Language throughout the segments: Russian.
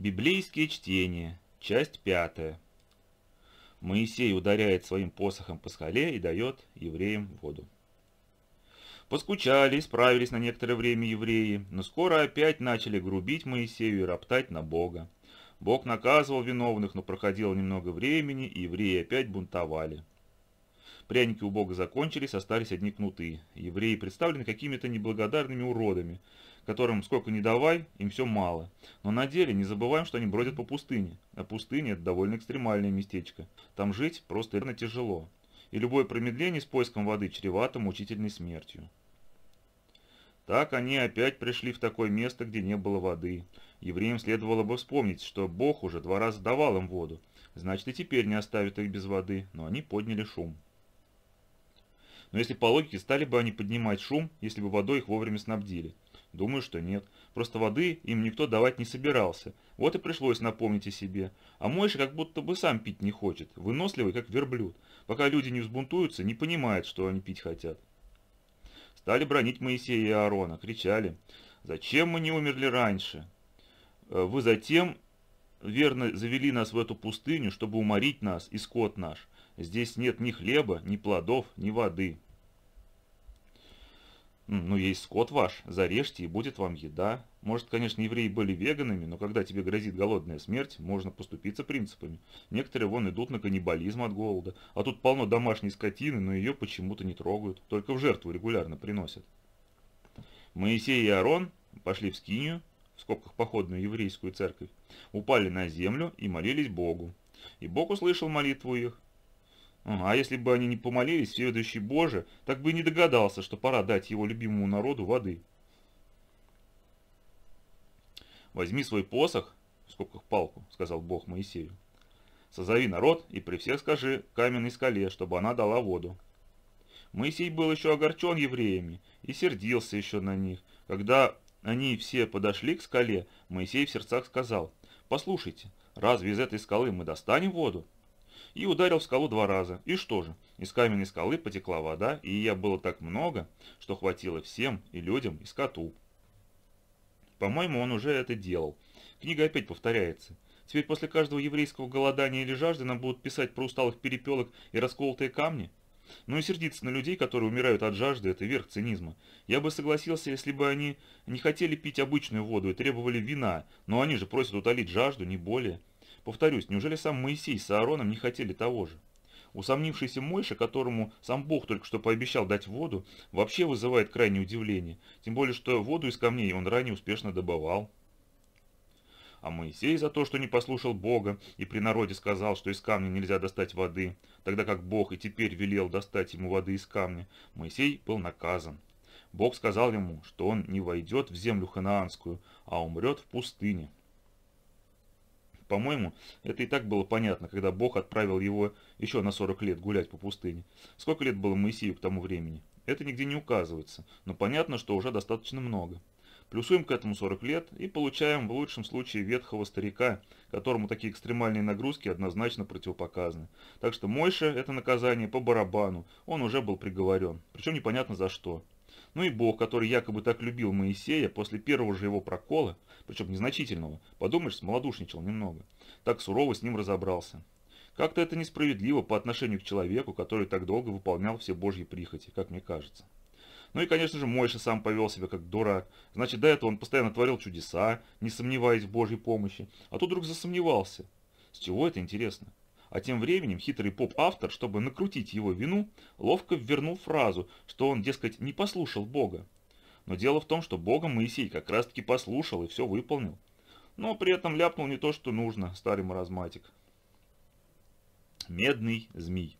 Библейские чтения. Часть пятая. Моисей ударяет своим посохом по скале и дает евреям воду. Поскучали, справились на некоторое время евреи, но скоро опять начали грубить Моисею и роптать на Бога. Бог наказывал виновных, но проходило немного времени, и евреи опять бунтовали. Пряники у Бога закончились, остались одни кнуты. Евреи представлены какими-то неблагодарными уродами – которым сколько ни давай, им все мало. Но на деле не забываем, что они бродят по пустыне. А пустыня – это довольно экстремальное местечко. Там жить просто реально тяжело. И любое промедление с поиском воды чревато мучительной смертью. Так они опять пришли в такое место, где не было воды. Евреям следовало бы вспомнить, что Бог уже два раза давал им воду. Значит, и теперь не оставит их без воды, но они подняли шум. Но если по логике, стали бы они поднимать шум, если бы водой их вовремя снабдили. Думаю, что нет. Просто воды им никто давать не собирался. Вот и пришлось напомнить о себе. А Мойша как будто бы сам пить не хочет. Выносливый, как верблюд. Пока люди не взбунтуются, не понимают, что они пить хотят. Стали бронить Моисея и Аарона. Кричали. «Зачем мы не умерли раньше? Э, вы затем верно завели нас в эту пустыню, чтобы уморить нас и скот наш. Здесь нет ни хлеба, ни плодов, ни воды». Ну, есть скот ваш, зарежьте, и будет вам еда. Может, конечно, евреи были веганами, но когда тебе грозит голодная смерть, можно поступиться принципами. Некоторые вон идут на каннибализм от голода, а тут полно домашней скотины, но ее почему-то не трогают, только в жертву регулярно приносят. Моисей и Арон пошли в Скинию, в скобках походную еврейскую церковь, упали на землю и молились Богу. И Бог услышал молитву их, а если бы они не помолились, всеведущий Боже, так бы и не догадался, что пора дать его любимому народу воды. «Возьми свой посох, в скобках палку», — сказал Бог Моисею. «Созови народ и при всех скажи каменной скале, чтобы она дала воду». Моисей был еще огорчен евреями и сердился еще на них. Когда они все подошли к скале, Моисей в сердцах сказал, «Послушайте, разве из этой скалы мы достанем воду?» и ударил в скалу два раза. И что же? Из каменной скалы потекла вода, и ее было так много, что хватило всем, и людям, и скоту. По-моему, он уже это делал. Книга опять повторяется. Теперь после каждого еврейского голодания или жажды нам будут писать про усталых перепелок и расколотые камни? Ну и сердиться на людей, которые умирают от жажды, это верх цинизма. Я бы согласился, если бы они не хотели пить обычную воду и требовали вина, но они же просят утолить жажду, не более. Повторюсь, неужели сам Моисей с Аароном не хотели того же? Усомнившийся Мойша, которому сам Бог только что пообещал дать воду, вообще вызывает крайнее удивление, тем более что воду из камней он ранее успешно добывал. А Моисей за то, что не послушал Бога и при народе сказал, что из камня нельзя достать воды, тогда как Бог и теперь велел достать ему воды из камня, Моисей был наказан. Бог сказал ему, что он не войдет в землю ханаанскую, а умрет в пустыне, по-моему, это и так было понятно, когда Бог отправил его еще на 40 лет гулять по пустыне. Сколько лет было Моисею к тому времени? Это нигде не указывается, но понятно, что уже достаточно много. Плюсуем к этому 40 лет и получаем в лучшем случае ветхого старика, которому такие экстремальные нагрузки однозначно противопоказаны. Так что Мойше это наказание по барабану, он уже был приговорен, причем непонятно за что. Ну и Бог, который якобы так любил Моисея, после первого же его прокола, причем незначительного, подумаешь, смолодушничал немного, так сурово с ним разобрался. Как-то это несправедливо по отношению к человеку, который так долго выполнял все божьи прихоти, как мне кажется. Ну и, конечно же, Мойша сам повел себя как дурак. Значит, до этого он постоянно творил чудеса, не сомневаясь в Божьей помощи. А тут вдруг засомневался. С чего это интересно? А тем временем хитрый поп-автор, чтобы накрутить его вину, ловко ввернул фразу, что он, дескать, не послушал Бога. Но дело в том, что Бога Моисей как раз-таки послушал и все выполнил. Но при этом ляпнул не то, что нужно, старый маразматик. Медный змей.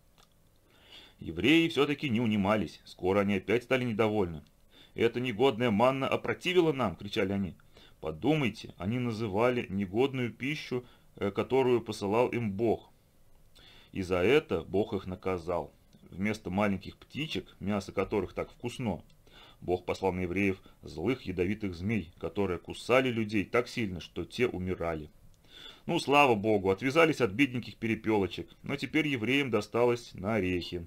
Евреи все-таки не унимались, скоро они опять стали недовольны. «Это негодная манна опротивила нам!» – кричали они. Подумайте, они называли негодную пищу, э, которую посылал им Бог. И за это Бог их наказал. Вместо маленьких птичек, мясо которых так вкусно, Бог послал на евреев злых ядовитых змей, которые кусали людей так сильно, что те умирали. Ну, слава богу, отвязались от бедненьких перепелочек, но теперь евреям досталось на орехи.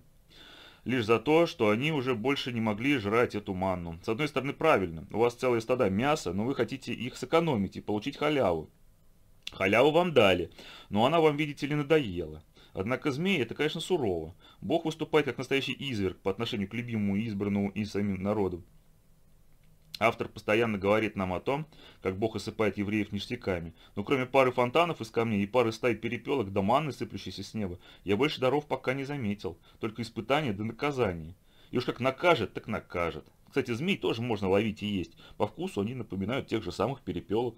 Лишь за то, что они уже больше не могли жрать эту манну. С одной стороны, правильно, у вас целые стада мяса, но вы хотите их сэкономить и получить халяву. Халяву вам дали, но она вам, видите ли, надоела. Однако змеи – это, конечно, сурово. Бог выступает как настоящий изверг по отношению к любимому избранному и самим народу. Автор постоянно говорит нам о том, как Бог осыпает евреев ништяками. Но кроме пары фонтанов из камней и пары стай перепелок да манны, сыплющейся с неба, я больше даров пока не заметил. Только испытания да наказания. И уж как накажет, так накажет. Кстати, змей тоже можно ловить и есть. По вкусу они напоминают тех же самых перепелок.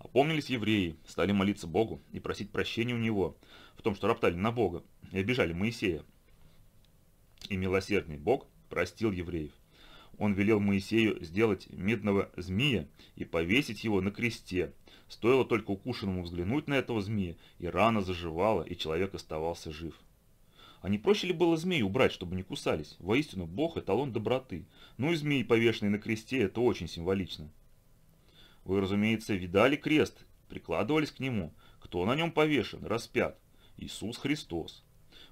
Опомнились евреи, стали молиться Богу и просить прощения у него в том, что роптали на Бога и обижали Моисея. И милосердный Бог простил евреев. Он велел Моисею сделать медного змея и повесить его на кресте. Стоило только укушенному взглянуть на этого змея, и рана заживала, и человек оставался жив. А не проще ли было змею убрать, чтобы не кусались? Воистину, Бог – эталон доброты. Ну и змеи, повешенные на кресте, это очень символично. Вы, разумеется, видали крест, прикладывались к нему. Кто на нем повешен, распят? Иисус Христос.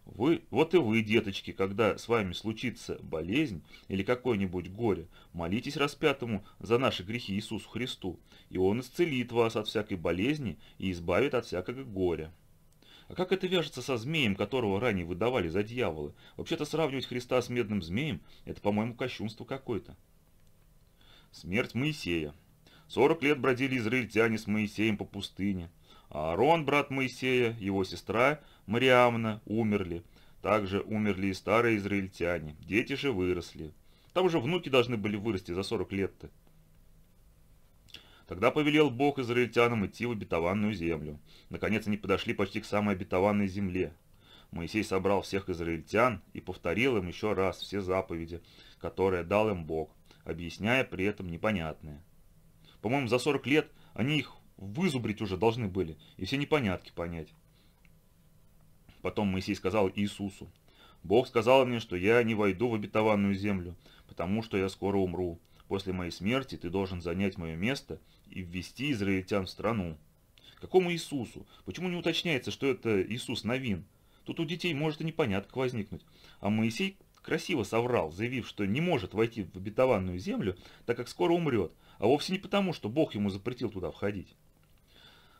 Вы, вот и вы, деточки, когда с вами случится болезнь или какое-нибудь горе, молитесь распятому за наши грехи Иисусу Христу, и Он исцелит вас от всякой болезни и избавит от всякого горя. А как это вяжется со змеем, которого ранее выдавали за дьявола? Вообще-то сравнивать Христа с медным змеем – это, по-моему, кощунство какое-то. Смерть Моисея Сорок лет бродили израильтяне с Моисеем по пустыне. А Аарон, брат Моисея, его сестра Мариамна, умерли. Также умерли и старые израильтяне. Дети же выросли. Там уже внуки должны были вырасти за 40 лет-то. Тогда повелел Бог израильтянам идти в обетованную землю. Наконец они подошли почти к самой обетованной земле. Моисей собрал всех израильтян и повторил им еще раз все заповеди, которые дал им Бог, объясняя при этом непонятное. По-моему, за 40 лет они их вызубрить уже должны были и все непонятки понять. Потом Моисей сказал Иисусу, «Бог сказал мне, что я не войду в обетованную землю, потому что я скоро умру. После моей смерти ты должен занять мое место и ввести израильтян в страну». Какому Иисусу? Почему не уточняется, что это Иисус Новин? Тут у детей может и непонятка возникнуть. А Моисей красиво соврал, заявив, что не может войти в обетованную землю, так как скоро умрет, а вовсе не потому, что Бог ему запретил туда входить.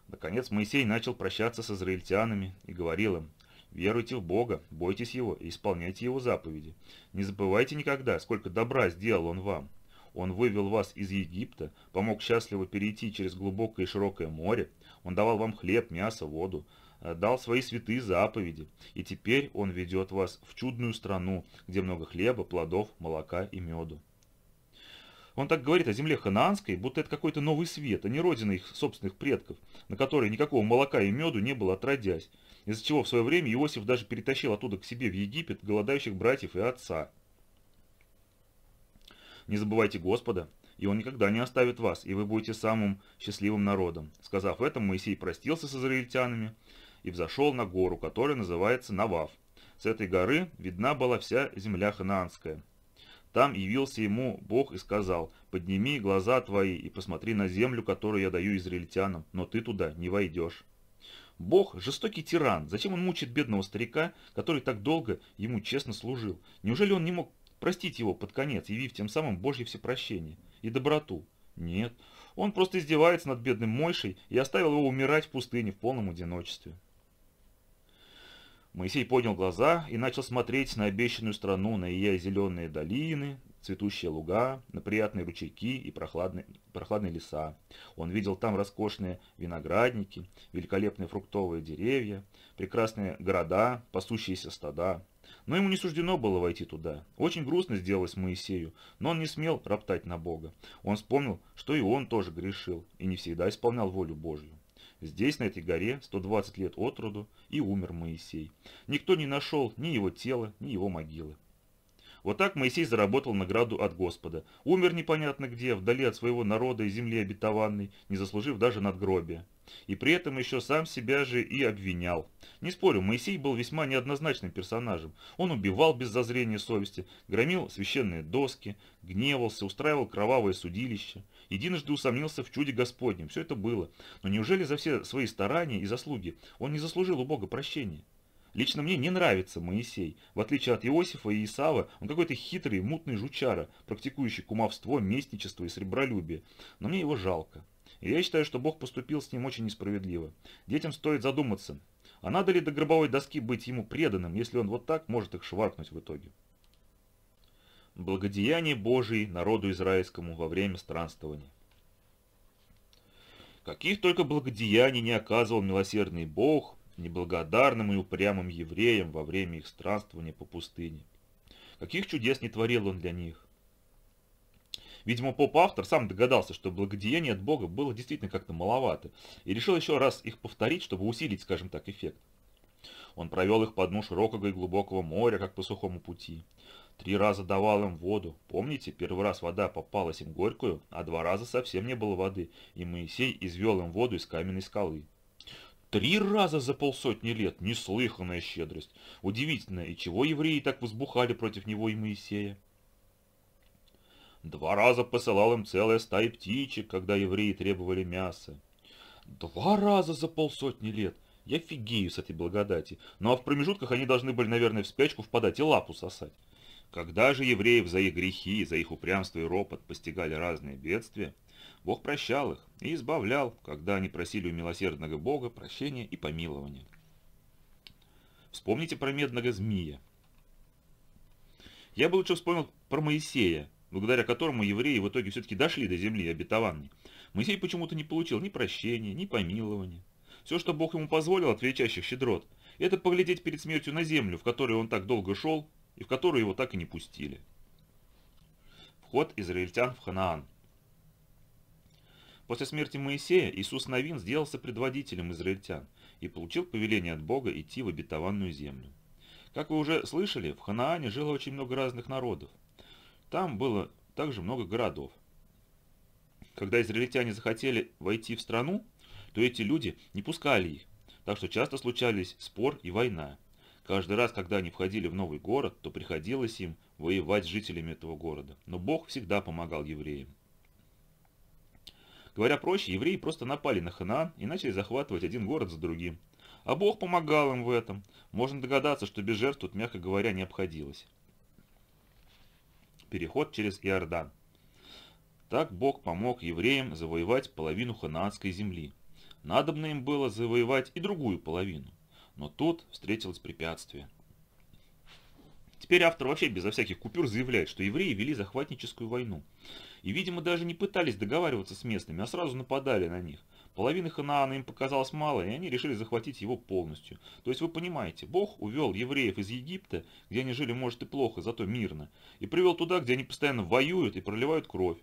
Наконец Моисей начал прощаться с израильтянами и говорил им, «Веруйте в Бога, бойтесь Его и исполняйте Его заповеди. Не забывайте никогда, сколько добра сделал Он вам. Он вывел вас из Египта, помог счастливо перейти через глубокое и широкое море, Он давал вам хлеб, мясо, воду, Э, дал свои святые заповеди, и теперь Он ведет вас в чудную страну, где много хлеба, плодов, молока и меду. Он так говорит о земле ханаанской, будто это какой-то новый свет, а не родина их собственных предков, на которой никакого молока и меду не было отродясь, из-за чего в свое время Иосиф даже перетащил оттуда к себе в Египет голодающих братьев и отца. «Не забывайте Господа, и Он никогда не оставит вас, и вы будете самым счастливым народом». Сказав это, Моисей простился с израильтянами, и взошел на гору, которая называется Навав. С этой горы видна была вся земля ханаанская. Там явился ему Бог и сказал, «Подними глаза твои и посмотри на землю, которую я даю израильтянам, но ты туда не войдешь». Бог – жестокий тиран. Зачем он мучит бедного старика, который так долго ему честно служил? Неужели он не мог простить его под конец, явив тем самым Божье всепрощение и доброту? Нет, он просто издевается над бедным Мойшей и оставил его умирать в пустыне в полном одиночестве. Моисей поднял глаза и начал смотреть на обещанную страну, на ее зеленые долины, цветущие луга, на приятные ручейки и прохладные, прохладные леса. Он видел там роскошные виноградники, великолепные фруктовые деревья, прекрасные города, пасущиеся стада. Но ему не суждено было войти туда. Очень грустно сделалось Моисею, но он не смел роптать на Бога. Он вспомнил, что и он тоже грешил и не всегда исполнял волю Божью. Здесь, на этой горе, 120 лет от роду, и умер Моисей. Никто не нашел ни его тела, ни его могилы. Вот так Моисей заработал награду от Господа. Умер непонятно где, вдали от своего народа и земли обетованной, не заслужив даже надгробия. И при этом еще сам себя же и обвинял. Не спорю, Моисей был весьма неоднозначным персонажем. Он убивал без зазрения совести, громил священные доски, гневался, устраивал кровавое судилище – единожды усомнился в чуде Господнем. Все это было. Но неужели за все свои старания и заслуги он не заслужил у Бога прощения? Лично мне не нравится Моисей. В отличие от Иосифа и Исава, он какой-то хитрый, мутный жучара, практикующий кумовство, местничество и сребролюбие. Но мне его жалко. И я считаю, что Бог поступил с ним очень несправедливо. Детям стоит задуматься, а надо ли до гробовой доски быть ему преданным, если он вот так может их шваркнуть в итоге? благодеяние Божие народу израильскому во время странствования. Каких только благодеяний не оказывал милосердный Бог неблагодарным и упрямым евреям во время их странствования по пустыне. Каких чудес не творил он для них. Видимо, поп-автор сам догадался, что благодеяние от Бога было действительно как-то маловато, и решил еще раз их повторить, чтобы усилить, скажем так, эффект. Он провел их по дну широкого и глубокого моря, как по сухому пути. Три раза давал им воду. Помните, первый раз вода попалась им горькую, а два раза совсем не было воды, и Моисей извел им воду из каменной скалы. Три раза за полсотни лет неслыханная щедрость. Удивительно, и чего евреи так возбухали против него и Моисея? Два раза посылал им целое стаи птичек, когда евреи требовали мяса. Два раза за полсотни лет. Я фигею с этой благодати. Ну а в промежутках они должны были, наверное, в спячку впадать и лапу сосать. Когда же евреев за их грехи, за их упрямство и ропот постигали разные бедствия, Бог прощал их и избавлял, когда они просили у милосердного Бога прощения и помилования. Вспомните про медного змея. Я бы лучше вспомнил про Моисея, благодаря которому евреи в итоге все-таки дошли до земли обетованной. Моисей почему-то не получил ни прощения, ни помилования. Все, что Бог ему позволил от величайших щедрот, это поглядеть перед смертью на землю, в которой он так долго шел, и в которую его так и не пустили. Вход израильтян в Ханаан. После смерти Моисея Иисус Навин сделался предводителем израильтян и получил повеление от Бога идти в обетованную землю. Как вы уже слышали, в Ханаане жило очень много разных народов. Там было также много городов. Когда израильтяне захотели войти в страну, то эти люди не пускали их, так что часто случались спор и война. Каждый раз, когда они входили в новый город, то приходилось им воевать с жителями этого города. Но Бог всегда помогал евреям. Говоря проще, евреи просто напали на Ханаан и начали захватывать один город за другим. А Бог помогал им в этом. Можно догадаться, что без жертв тут, мягко говоря, не обходилось. Переход через Иордан. Так Бог помог евреям завоевать половину ханаанской земли. Надобно им было завоевать и другую половину. Но тут встретилось препятствие. Теперь автор вообще безо всяких купюр заявляет, что евреи вели захватническую войну. И, видимо, даже не пытались договариваться с местными, а сразу нападали на них. Половины Ханаана им показалось мало, и они решили захватить его полностью. То есть вы понимаете, Бог увел евреев из Египта, где они жили, может, и плохо, зато мирно, и привел туда, где они постоянно воюют и проливают кровь.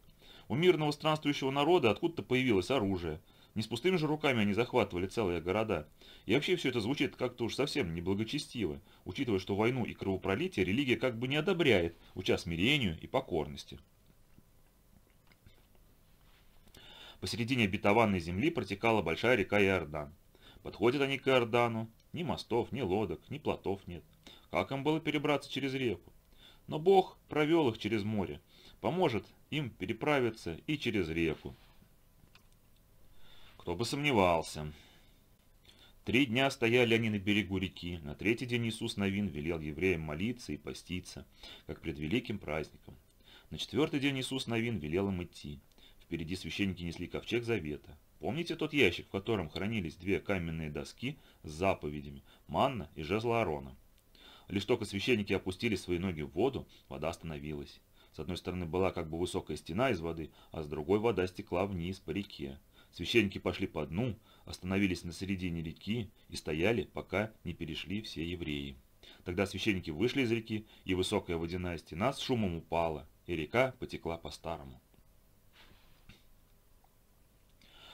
У мирного странствующего народа откуда-то появилось оружие. Не с пустыми же руками они захватывали целые города. И вообще все это звучит как-то уж совсем неблагочестиво, учитывая, что войну и кровопролитие религия как бы не одобряет, уча смирению и покорности. Посередине обетованной земли протекала большая река Иордан. Подходят они к Иордану. Ни мостов, ни лодок, ни плотов нет. Как им было перебраться через реку? Но Бог провел их через море, поможет им переправиться и через реку. Кто бы сомневался. Три дня стояли они на берегу реки. На третий день Иисус Новин велел евреям молиться и поститься, как пред великим праздником. На четвертый день Иисус Новин велел им идти. Впереди священники несли ковчег завета. Помните тот ящик, в котором хранились две каменные доски с заповедями, манна и жезла Аарона? Лишь только священники опустили свои ноги в воду, вода остановилась. С одной стороны была как бы высокая стена из воды, а с другой вода стекла вниз по реке. Священники пошли по дну, остановились на середине реки и стояли, пока не перешли все евреи. Тогда священники вышли из реки, и высокая водяная стена с шумом упала, и река потекла по-старому.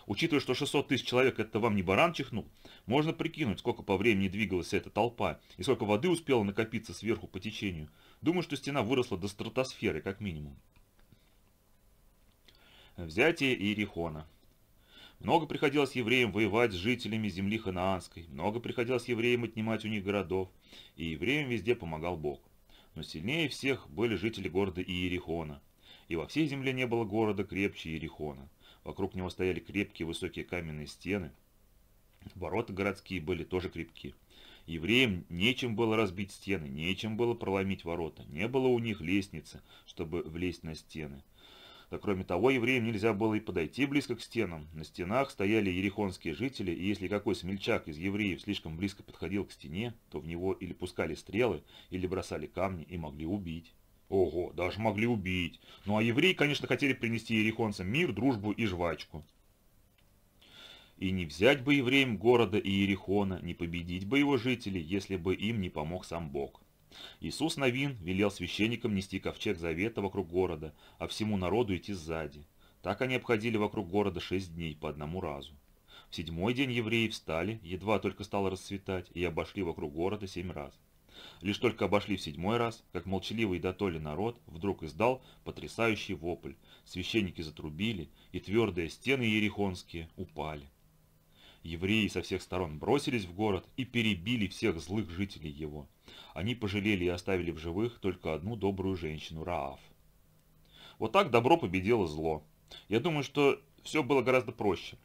Учитывая, что 600 тысяч человек – это вам не баран чихнул, можно прикинуть, сколько по времени двигалась эта толпа и сколько воды успела накопиться сверху по течению. Думаю, что стена выросла до стратосферы, как минимум. Взятие Иерихона – много приходилось евреям воевать с жителями земли ханаанской, много приходилось евреям отнимать у них городов, и евреям везде помогал Бог. Но сильнее всех были жители города Иерихона, и во всей земле не было города крепче Иерихона. Вокруг него стояли крепкие высокие каменные стены, ворота городские были тоже крепки. Евреям нечем было разбить стены, нечем было проломить ворота, не было у них лестницы, чтобы влезть на стены. Да кроме того, евреям нельзя было и подойти близко к стенам. На стенах стояли ерихонские жители, и если какой смельчак из евреев слишком близко подходил к стене, то в него или пускали стрелы, или бросали камни и могли убить. Ого, даже могли убить. Ну а евреи, конечно, хотели принести ерихонцам мир, дружбу и жвачку. И не взять бы евреям города и Иерихона, не победить бы его жителей, если бы им не помог сам Бог. Иисус Новин велел священникам нести ковчег завета вокруг города, а всему народу идти сзади. Так они обходили вокруг города шесть дней по одному разу. В седьмой день евреи встали, едва только стало расцветать, и обошли вокруг города семь раз. Лишь только обошли в седьмой раз, как молчаливый дотоле народ вдруг издал потрясающий вопль. Священники затрубили, и твердые стены ерихонские упали. Евреи со всех сторон бросились в город и перебили всех злых жителей его. Они пожалели и оставили в живых только одну добрую женщину, Раав. Вот так добро победило зло. Я думаю, что все было гораздо проще.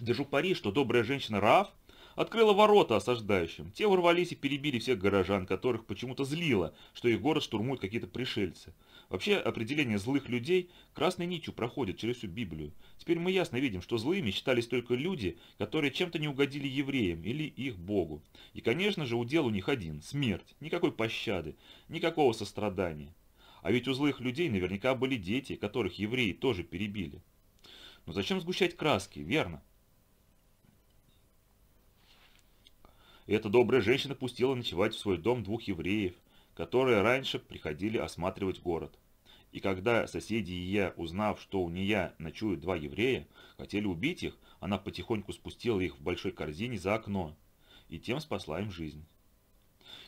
Держу пари, что добрая женщина Раав открыла ворота осаждающим. Те ворвались и перебили всех горожан, которых почему-то злило, что их город штурмуют какие-то пришельцы. Вообще, определение злых людей красной нитью проходит через всю Библию. Теперь мы ясно видим, что злыми считались только люди, которые чем-то не угодили евреям или их богу. И, конечно же, удел у них один – смерть. Никакой пощады, никакого сострадания. А ведь у злых людей наверняка были дети, которых евреи тоже перебили. Но зачем сгущать краски, верно? Эта добрая женщина пустила ночевать в свой дом двух евреев которые раньше приходили осматривать город. И когда соседи Ия, узнав, что у нее ночуют два еврея, хотели убить их, она потихоньку спустила их в большой корзине за окно, и тем спасла им жизнь.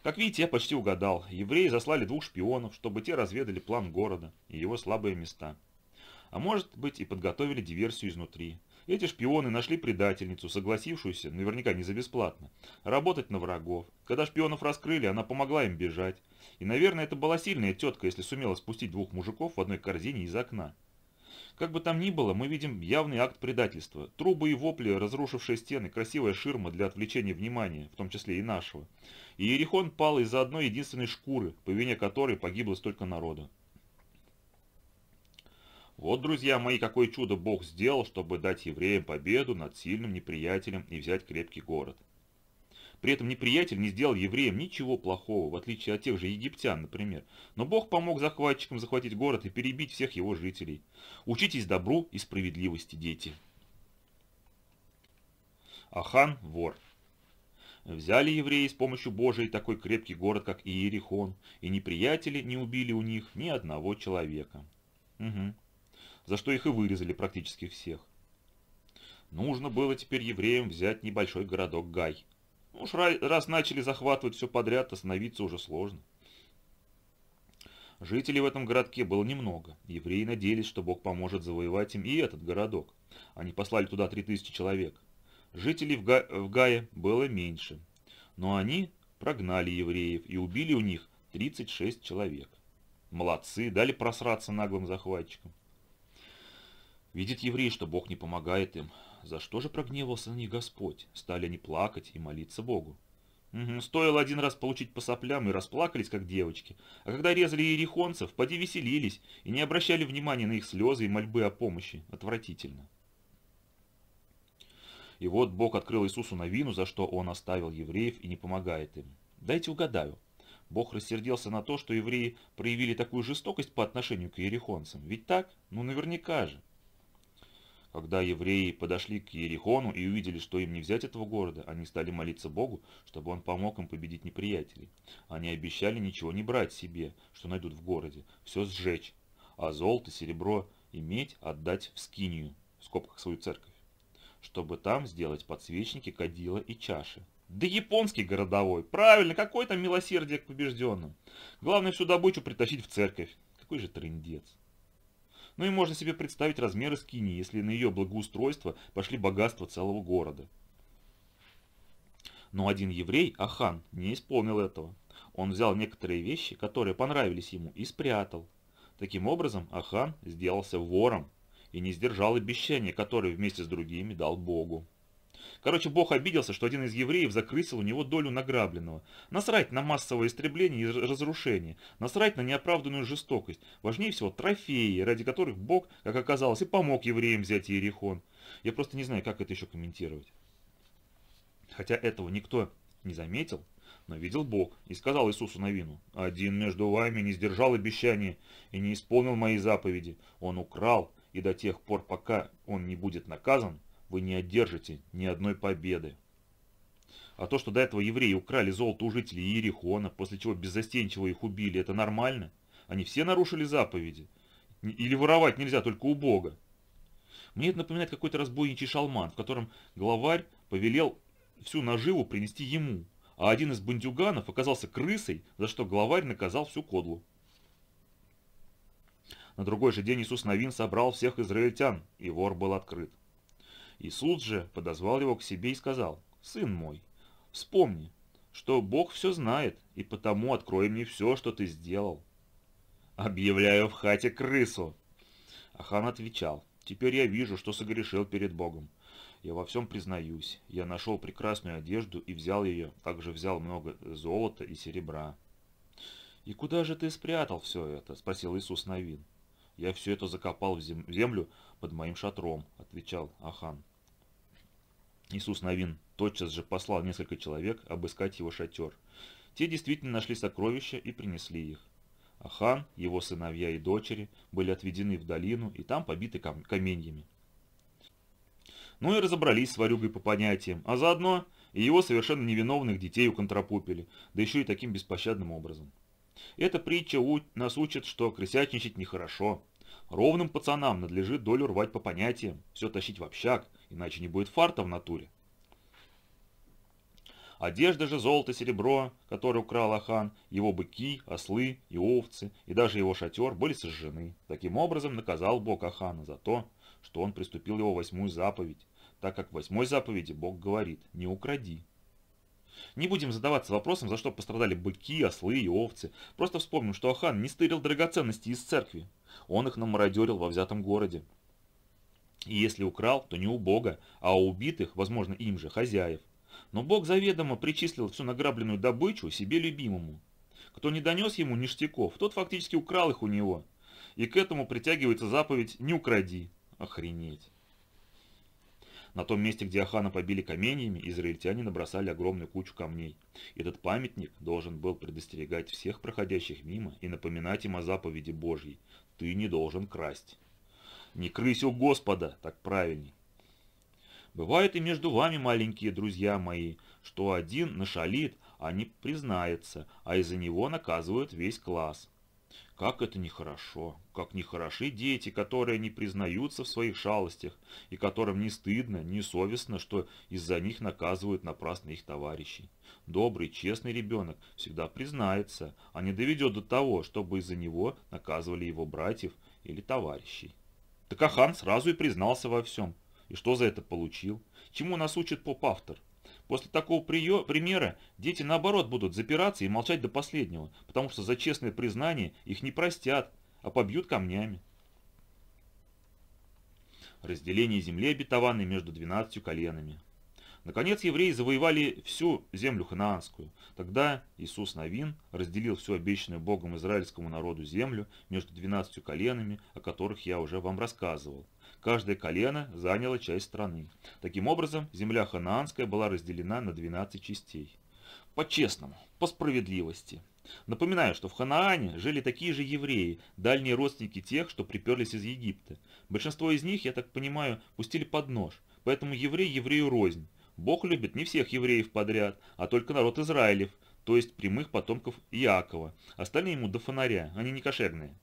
Как видите, я почти угадал. Евреи заслали двух шпионов, чтобы те разведали план города и его слабые места. А может быть и подготовили диверсию изнутри. Эти шпионы нашли предательницу, согласившуюся, наверняка не за бесплатно, работать на врагов. Когда шпионов раскрыли, она помогла им бежать. И, наверное, это была сильная тетка, если сумела спустить двух мужиков в одной корзине из окна. Как бы там ни было, мы видим явный акт предательства. Трубы и вопли, разрушившие стены, красивая ширма для отвлечения внимания, в том числе и нашего. И Ерихон пал из-за одной единственной шкуры, по вине которой погибло столько народа. Вот, друзья мои, какое чудо Бог сделал, чтобы дать евреям победу над сильным неприятелем и взять крепкий город. При этом неприятель не сделал евреям ничего плохого, в отличие от тех же египтян, например. Но Бог помог захватчикам захватить город и перебить всех его жителей. Учитесь добру и справедливости, дети. Ахан – вор. Взяли евреи с помощью Божией такой крепкий город, как Иерихон, и неприятели не убили у них ни одного человека. Угу за что их и вырезали практически всех. Нужно было теперь евреям взять небольшой городок Гай. Ну уж раз начали захватывать все подряд, остановиться уже сложно. Жителей в этом городке было немного. Евреи надеялись, что Бог поможет завоевать им и этот городок. Они послали туда 3000 человек. Жителей в, Га в Гае было меньше. Но они прогнали евреев и убили у них 36 человек. Молодцы, дали просраться наглым захватчикам. Видит еврей, что Бог не помогает им. За что же прогневался на них Господь? Стали они плакать и молиться Богу. Угу, стоило один раз получить по соплям и расплакались, как девочки. А когда резали иерихонцев, поди веселились и не обращали внимания на их слезы и мольбы о помощи. Отвратительно. И вот Бог открыл Иисусу новину, за что он оставил евреев и не помогает им. Дайте угадаю. Бог рассердился на то, что евреи проявили такую жестокость по отношению к иерихонцам. Ведь так? Ну наверняка же. Когда евреи подошли к Ерихону и увидели, что им не взять этого города, они стали молиться Богу, чтобы он помог им победить неприятелей. Они обещали ничего не брать себе, что найдут в городе, все сжечь, а золото, серебро и медь отдать в Скинию, в скобках свою церковь, чтобы там сделать подсвечники, кадила и чаши. Да японский городовой, правильно, какое там милосердие к побежденным. Главное всю добычу притащить в церковь. Какой же трындец. Ну и можно себе представить размеры Скини, если на ее благоустройство пошли богатства целого города. Но один еврей, Ахан, не исполнил этого. Он взял некоторые вещи, которые понравились ему, и спрятал. Таким образом, Ахан сделался вором и не сдержал обещания, которые вместе с другими дал Богу. Короче, Бог обиделся, что один из евреев закрысил у него долю награбленного. Насрать на массовое истребление и разрушение, насрать на неоправданную жестокость. Важнее всего трофеи, ради которых Бог, как оказалось, и помог евреям взять Иерихон. Я просто не знаю, как это еще комментировать. Хотя этого никто не заметил, но видел Бог и сказал Иисусу на вину: «Один между вами не сдержал обещания и не исполнил мои заповеди. Он украл, и до тех пор, пока он не будет наказан, вы не одержите ни одной победы. А то, что до этого евреи украли золото у жителей Иерихона, после чего беззастенчиво их убили, это нормально? Они все нарушили заповеди? Или воровать нельзя только у Бога? Мне это напоминает какой-то разбойничий шалман, в котором главарь повелел всю наживу принести ему, а один из бандюганов оказался крысой, за что главарь наказал всю кодлу. На другой же день Иисус Новин собрал всех израильтян, и вор был открыт. Иисус же подозвал его к себе и сказал, «Сын мой, вспомни, что Бог все знает, и потому открой мне все, что ты сделал». «Объявляю в хате крысу!» Ахан отвечал, «Теперь я вижу, что согрешил перед Богом. Я во всем признаюсь. Я нашел прекрасную одежду и взял ее, также взял много золота и серебра». «И куда же ты спрятал все это?» – спросил Иисус Новин. «Я все это закопал в землю, под моим шатром», — отвечал Ахан. Иисус Новин тотчас же послал несколько человек обыскать его шатер. Те действительно нашли сокровища и принесли их. Ахан, его сыновья и дочери были отведены в долину и там побиты кам каменьями. Ну и разобрались с ворюгой по понятиям, а заодно и его совершенно невиновных детей уконтропупили, да еще и таким беспощадным образом. Эта притча у... нас учит, что крысятничать нехорошо, Ровным пацанам надлежит долю рвать по понятиям, все тащить в общак, иначе не будет фарта в натуре. Одежда же, золото, серебро, которое украл Ахан, его быки, ослы и овцы, и даже его шатер были сожжены. Таким образом, наказал Бог Ахана за то, что он приступил его восьмую заповедь, так как в восьмой заповеди Бог говорит «не укради». Не будем задаваться вопросом, за что пострадали быки, ослы и овцы. Просто вспомним, что Ахан не стырил драгоценности из церкви. Он их намародерил во взятом городе. И если украл, то не у Бога, а у убитых, возможно, им же, хозяев. Но Бог заведомо причислил всю награбленную добычу себе любимому. Кто не донес ему ништяков, тот фактически украл их у него. И к этому притягивается заповедь «не укради». Охренеть. На том месте, где Ахана побили каменьями, израильтяне набросали огромную кучу камней. Этот памятник должен был предостерегать всех проходящих мимо и напоминать им о заповеди Божьей «Ты не должен красть». «Не крысь у Господа!» Так правильней. Бывает и между вами, маленькие друзья мои, что один нашалит, а не признается, а из-за него наказывают весь класс. Как это нехорошо, как нехороши дети, которые не признаются в своих шалостях и которым не стыдно, не совестно, что из-за них наказывают напрасно их товарищей. Добрый, честный ребенок всегда признается, а не доведет до того, чтобы из-за него наказывали его братьев или товарищей. Так Ахан сразу и признался во всем. И что за это получил? Чему нас учит поп-автор? После такого приё... примера дети наоборот будут запираться и молчать до последнего, потому что за честное признание их не простят, а побьют камнями. Разделение земли обетованной между двенадцатью коленами. Наконец евреи завоевали всю землю ханаанскую. Тогда Иисус Новин разделил всю обещанную Богом израильскому народу землю между двенадцатью коленами, о которых я уже вам рассказывал. Каждое колено заняло часть страны. Таким образом, земля ханаанская была разделена на 12 частей. По-честному, по справедливости. Напоминаю, что в Ханаане жили такие же евреи, дальние родственники тех, что приперлись из Египта. Большинство из них, я так понимаю, пустили под нож, поэтому еврей еврею рознь. Бог любит не всех евреев подряд, а только народ Израилев, то есть прямых потомков Иакова. Остальные ему до фонаря, они не кошерные.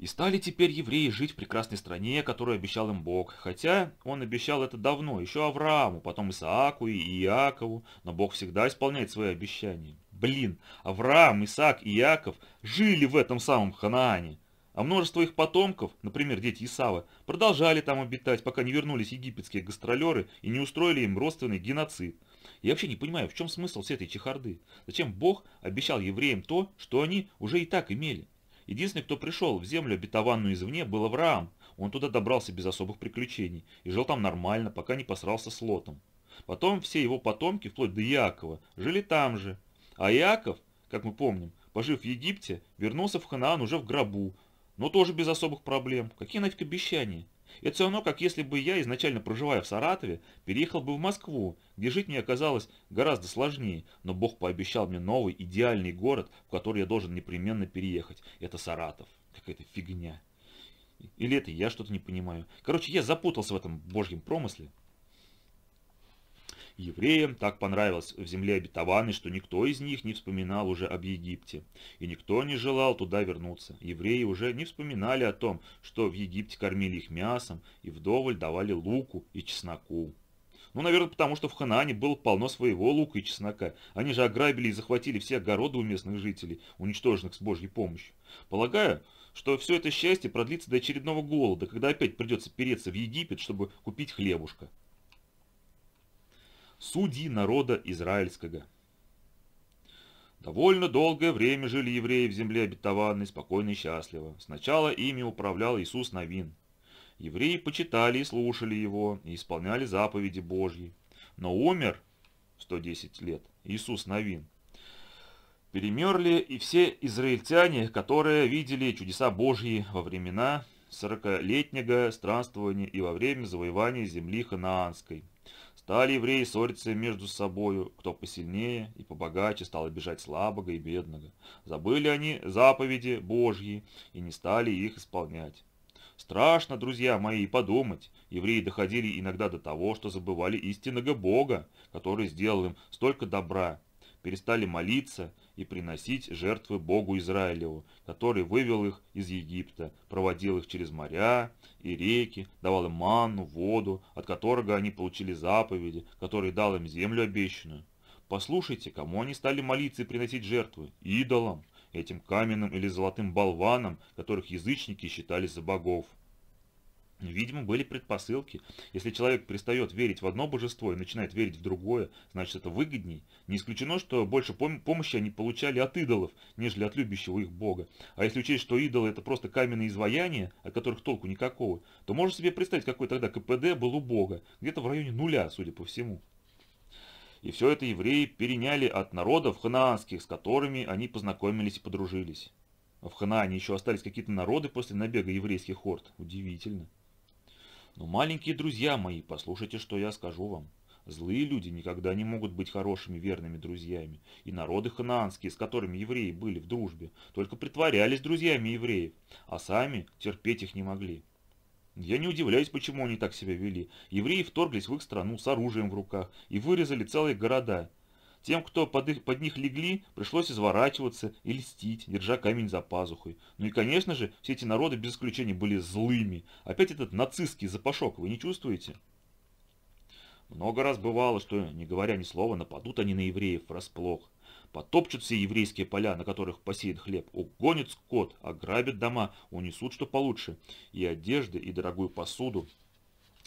И стали теперь евреи жить в прекрасной стране, которую обещал им Бог. Хотя он обещал это давно, еще Аврааму, потом Исааку и Иакову. Но Бог всегда исполняет свои обещания. Блин, Авраам, Исаак и Иаков жили в этом самом Ханаане. А множество их потомков, например, дети Исава, продолжали там обитать, пока не вернулись египетские гастролеры и не устроили им родственный геноцид. Я вообще не понимаю, в чем смысл всей этой чехарды? Зачем Бог обещал евреям то, что они уже и так имели? Единственный, кто пришел в землю, обетованную извне, был Авраам. Он туда добрался без особых приключений и жил там нормально, пока не посрался с Лотом. Потом все его потомки, вплоть до Иакова, жили там же. А Иаков, как мы помним, пожив в Египте, вернулся в Ханаан уже в гробу, но тоже без особых проблем. Какие нафиг обещания? Это все равно, как если бы я, изначально проживая в Саратове, переехал бы в Москву, где жить мне оказалось гораздо сложнее, но Бог пообещал мне новый идеальный город, в который я должен непременно переехать. Это Саратов. Какая-то фигня. Или это я что-то не понимаю. Короче, я запутался в этом божьем промысле. Евреям так понравилось в земле обетованной, что никто из них не вспоминал уже об Египте, и никто не желал туда вернуться. Евреи уже не вспоминали о том, что в Египте кормили их мясом и вдоволь давали луку и чесноку. Ну, наверное, потому что в Ханаане было полно своего лука и чеснока. Они же ограбили и захватили все огороды у местных жителей, уничтоженных с божьей помощью. Полагаю, что все это счастье продлится до очередного голода, когда опять придется переться в Египет, чтобы купить хлебушка судьи народа израильского. Довольно долгое время жили евреи в земле обетованной, спокойно и счастливо. Сначала ими управлял Иисус Новин. Евреи почитали и слушали его, и исполняли заповеди Божьи. Но умер 110 лет Иисус Новин. Перемерли и все израильтяне, которые видели чудеса Божьи во времена сорокалетнего странствования и во время завоевания земли Ханаанской. Стали евреи ссориться между собою, кто посильнее и побогаче стал обижать слабого и бедного. Забыли они заповеди Божьи и не стали их исполнять. Страшно, друзья мои, подумать. Евреи доходили иногда до того, что забывали истинного Бога, который сделал им столько добра. Перестали молиться и приносить жертвы Богу Израилеву, который вывел их из Египта, проводил их через моря и реки, давал им манну, воду, от которого они получили заповеди, который дал им землю обещанную. Послушайте, кому они стали молиться и приносить жертвы? Идолам, этим каменным или золотым болванам, которых язычники считали за богов. Видимо, были предпосылки. Если человек перестает верить в одно божество и начинает верить в другое, значит это выгодней. Не исключено, что больше пом помощи они получали от идолов, нежели от любящего их бога. А если учесть, что идолы это просто каменные изваяния, о которых толку никакого, то можно себе представить, какой тогда КПД был у бога. Где-то в районе нуля, судя по всему. И все это евреи переняли от народов ханаанских, с которыми они познакомились и подружились. А в Ханаане еще остались какие-то народы после набега еврейских хорд. Удивительно. Но, маленькие друзья мои, послушайте, что я скажу вам. Злые люди никогда не могут быть хорошими верными друзьями, и народы ханаанские, с которыми евреи были в дружбе, только притворялись друзьями евреев, а сами терпеть их не могли. Я не удивляюсь, почему они так себя вели. Евреи вторглись в их страну с оружием в руках и вырезали целые города, тем, кто под, их, под них легли, пришлось изворачиваться и льстить, держа камень за пазухой. Ну и, конечно же, все эти народы без исключения были злыми. Опять этот нацистский запашок, вы не чувствуете? Много раз бывало, что, не говоря ни слова, нападут они на евреев врасплох. Потопчут все еврейские поля, на которых посеян хлеб, угонят скот, ограбят дома, унесут что получше, и одежды, и дорогую посуду.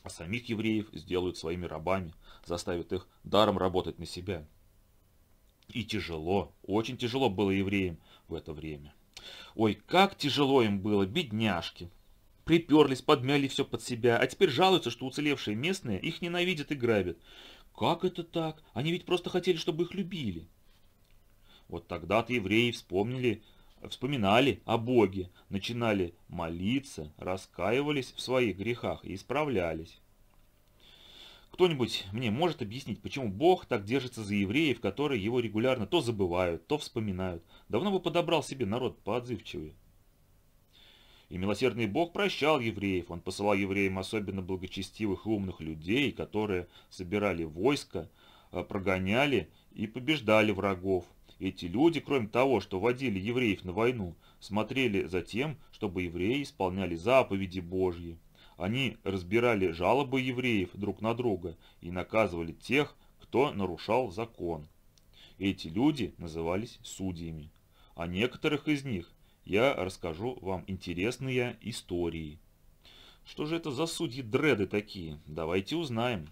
А самих евреев сделают своими рабами, заставят их даром работать на себя. И тяжело, очень тяжело было евреям в это время. Ой, как тяжело им было, бедняжки. Приперлись, подмяли все под себя, а теперь жалуются, что уцелевшие местные их ненавидят и грабят. Как это так? Они ведь просто хотели, чтобы их любили. Вот тогда-то евреи вспомнили, вспоминали о Боге, начинали молиться, раскаивались в своих грехах и исправлялись. Кто-нибудь мне может объяснить, почему Бог так держится за евреев, которые его регулярно то забывают, то вспоминают? Давно бы подобрал себе народ поотзывчивее. И милосердный Бог прощал евреев. Он посылал евреям особенно благочестивых и умных людей, которые собирали войско, э, прогоняли и побеждали врагов. Эти люди, кроме того, что водили евреев на войну, смотрели за тем, чтобы евреи исполняли заповеди Божьи. Они разбирали жалобы евреев друг на друга и наказывали тех, кто нарушал закон. Эти люди назывались судьями. О некоторых из них я расскажу вам интересные истории. Что же это за судьи дреды такие? Давайте узнаем.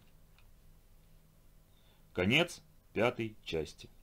Конец пятой части.